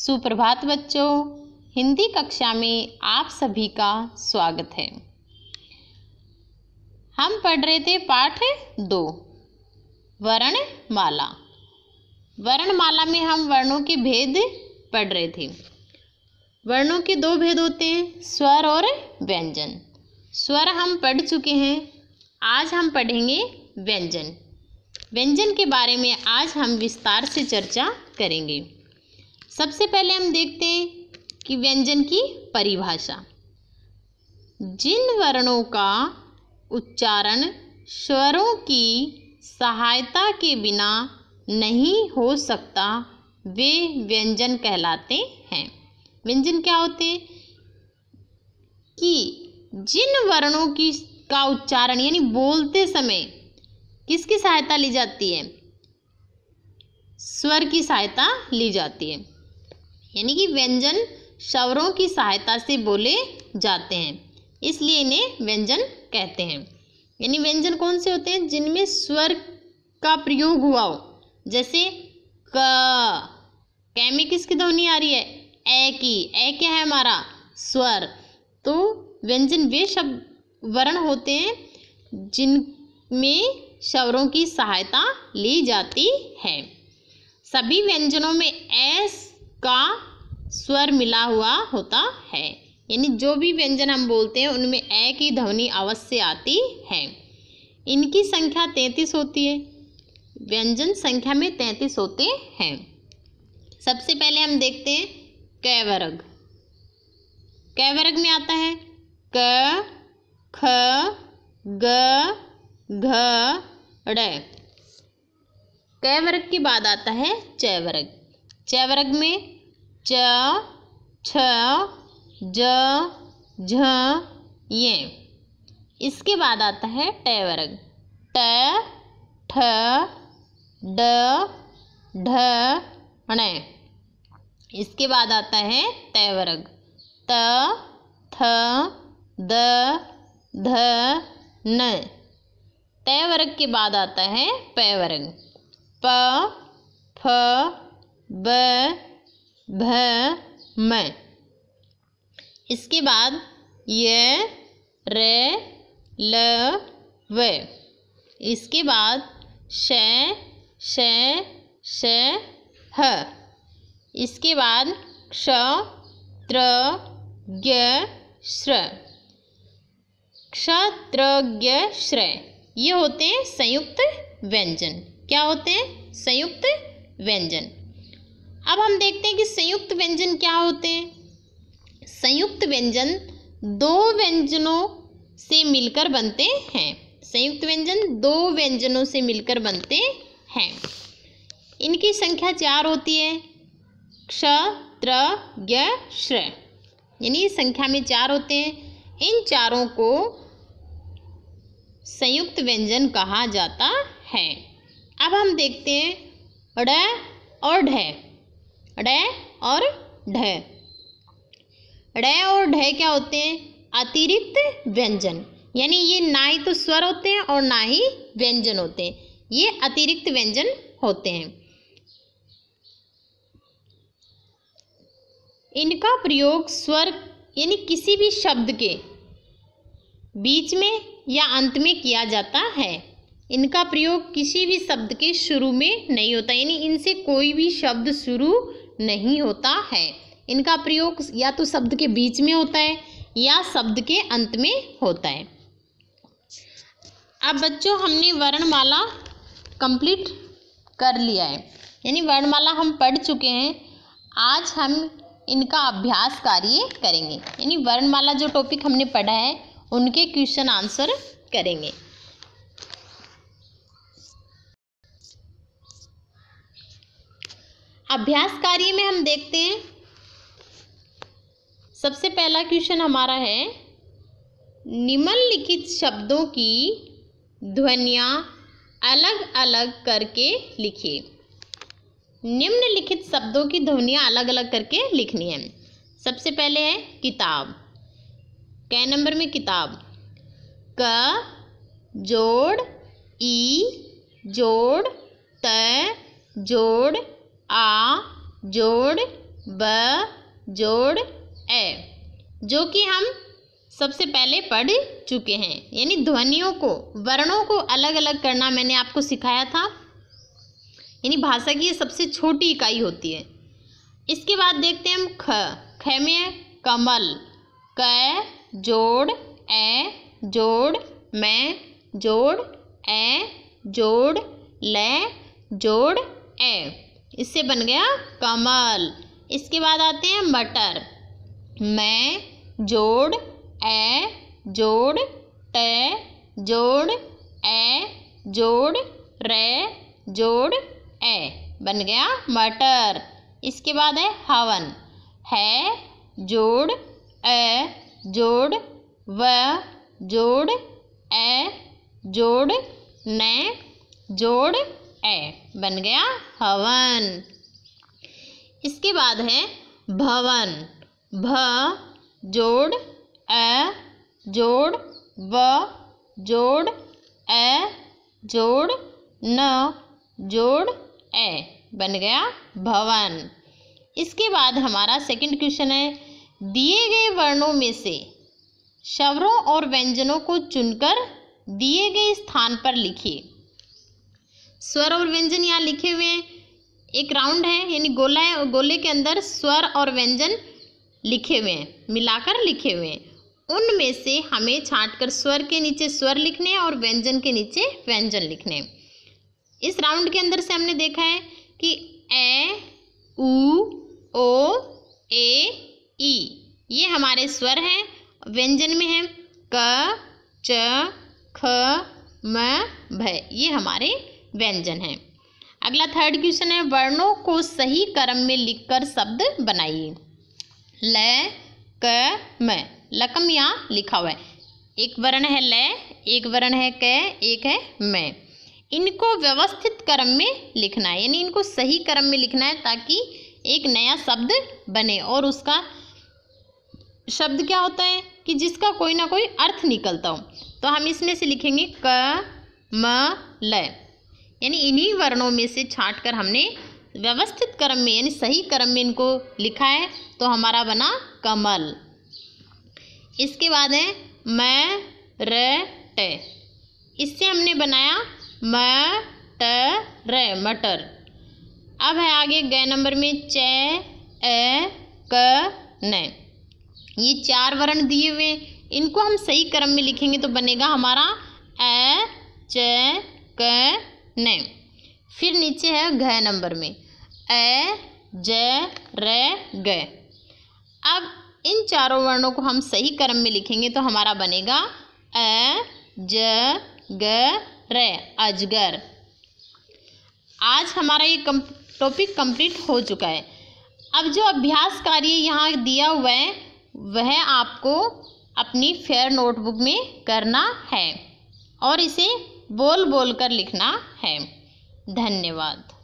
सुप्रभात बच्चों हिंदी कक्षा में आप सभी का स्वागत है हम पढ़ रहे थे पाठ दो वर्णमाला वर्णमाला में हम वर्णों के भेद पढ़ रहे थे वर्णों के दो भेद होते हैं स्वर और व्यंजन स्वर हम पढ़ चुके हैं आज हम पढ़ेंगे व्यंजन व्यंजन के बारे में आज हम विस्तार से चर्चा करेंगे सबसे पहले हम देखते हैं कि व्यंजन की परिभाषा जिन वर्णों का उच्चारण स्वरों की सहायता के बिना नहीं हो सकता वे व्यंजन कहलाते हैं व्यंजन क्या होते हैं कि जिन वर्णों की का उच्चारण यानी बोलते समय किसकी सहायता ली जाती है स्वर की सहायता ली जाती है यानी कि व्यंजन शवरों की सहायता से बोले जाते हैं इसलिए इन्हें व्यंजन कहते हैं यानी व्यंजन कौन से होते हैं जिनमें स्वर का प्रयोग हुआ हो जैसे क कै में किसकी ध्वनि आ रही है ए की ए क्या है हमारा स्वर तो व्यंजन वे शब्द वर्ण होते हैं जिनमें शवरों की सहायता ली जाती है सभी व्यंजनों में एस का स्वर मिला हुआ होता है यानी जो भी व्यंजन हम बोलते हैं उनमें ए की ध्वनि अवश्य आती है इनकी संख्या तैंतीस होती है व्यंजन संख्या में तैंतीस होते हैं सबसे पहले हम देखते हैं कैवर्ग कैवर्ग में आता है क ख ग घ ड़ के बाद आता है चैवर्ग वर्ग में च छ ज झ ये इसके बाद आता है ट वर्ग ट ठ ड ढ ण इसके बाद आता है त वर्ग त थ द ध न त वर्ग के बाद आता है प वर्ग प फ ब भ म इसके बाद य र ल व इसके बाद श श श ह इसके बाद क्ष त्र ज्ञ श्र क्षत्र श्र ये होते हैं संयुक्त व्यंजन क्या होते हैं संयुक्त व्यंजन अब हम देखते हैं कि संयुक्त व्यंजन क्या होते हैं संयुक्त व्यंजन दो व्यंजनों से मिलकर बनते हैं संयुक्त व्यंजन दो व्यंजनों से मिलकर बनते हैं इनकी संख्या चार होती है क्ष त्र ज्ञ श्र यानी संख्या में चार होते हैं इन चारों को संयुक्त व्यंजन कहा जाता है अब हम देखते हैं ड और ढ ड और ढ ड और ढ क्या होते हैं अतिरिक्त व्यंजन यानी ये ना ही तो स्वर होते हैं और ना ही व्यंजन होते हैं ये अतिरिक्त व्यंजन होते हैं इनका प्रयोग स्वर यानी किसी भी शब्द के बीच में या अंत में किया जाता है इनका प्रयोग किसी भी शब्द के शुरू में नहीं होता यानी इनसे कोई भी शब्द शुरू नहीं होता है इनका प्रयोग या तो शब्द के बीच में होता है या शब्द के अंत में होता है अब बच्चों हमने वर्णमाला कंप्लीट कर लिया है यानी वर्णमाला हम पढ़ चुके हैं आज हम इनका अभ्यास कार्य करेंगे यानी वर्णमाला जो टॉपिक हमने पढ़ा है उनके क्वेश्चन आंसर करेंगे अभ्यास कार्य में हम देखते हैं सबसे पहला क्वेश्चन हमारा है निम्नलिखित शब्दों की ध्वनिया अलग अलग करके लिखिए निम्नलिखित शब्दों की ध्वनियाँ अलग अलग करके लिखनी है सबसे पहले है किताब कै नंबर में किताब क जोड़ ई जोड़ त जोड़ आ जोड़ ब जोड़ ए जो कि हम सबसे पहले पढ़ चुके हैं यानी ध्वनियों को वर्णों को अलग अलग करना मैंने आपको सिखाया था यानी भाषा की ये सबसे छोटी इकाई होती है इसके बाद देखते हैं हम ख ख में कमल क जोड़ ए जोड़ मैं जोड़ ए जोड़ ल जोड़ ए इससे बन गया कमल इसके बाद आते हैं मटर मैं जोड़ ए जोड़ ट जोड़ ए जोड़ रे जोड़ ए बन गया मटर इसके बाद है हवन है जोड़ ए जोड़ व जोड़ ए जोड़ न जोड़ है बन गया हवन इसके बाद है भवन भ जोड़ अ जोड़ व जोड़ ए जोड़ न जोड़ ए बन गया भवन इसके बाद हमारा सेकंड क्वेश्चन है दिए गए वर्णों में से शवरों और व्यंजनों को चुनकर दिए गए स्थान पर लिखिए स्वर और व्यंजन यहाँ लिखे हुए हैं एक राउंड है यानी गोला है और गोले के अंदर स्वर और व्यंजन लिखे हुए हैं मिलाकर लिखे हुए हैं उनमें से हमें छांटकर स्वर के नीचे स्वर लिखने और व्यंजन के नीचे व्यंजन लिखने इस राउंड के अंदर से हमने देखा है कि ए उ ओ ए ई ये हमारे स्वर हैं व्यंजन में हैं क च ख म भ ये हमारे व्यंजन हैं अगला थर्ड क्वेश्चन है वर्णों को सही क्रम में लिखकर शब्द बनाइए ल क म लकम यहाँ लिखा हुआ है एक वर्ण है ल एक वर्ण है क एक है म इनको व्यवस्थित क्रम में लिखना है यानी इनको सही क्रम में लिखना है ताकि एक नया शब्द बने और उसका शब्द क्या होता है कि जिसका कोई ना कोई अर्थ निकलता हो तो हम इसमें से लिखेंगे क म ल यानी इन्हीं वर्णों में से छाँट कर हमने व्यवस्थित क्रम में यानी सही क्रम में इनको लिखा है तो हमारा बना कमल इसके बाद है म र ट इससे हमने बनाया म ट र मटर अब है आगे गए नंबर में च ए क न ये चार वर्ण दिए हुए इनको हम सही क्रम में लिखेंगे तो बनेगा हमारा ए च क नेम फिर नीचे है घ नंबर में ए ज र ग अब इन चारों वर्णों को हम सही क्रम में लिखेंगे तो हमारा बनेगा अ ज ग र अजगर आज हमारा ये कम, टॉपिक कंप्लीट हो चुका है अब जो अभ्यास कार्य यहाँ दिया हुआ है वह आपको अपनी फेयर नोटबुक में करना है और इसे बोल बोल कर लिखना है धन्यवाद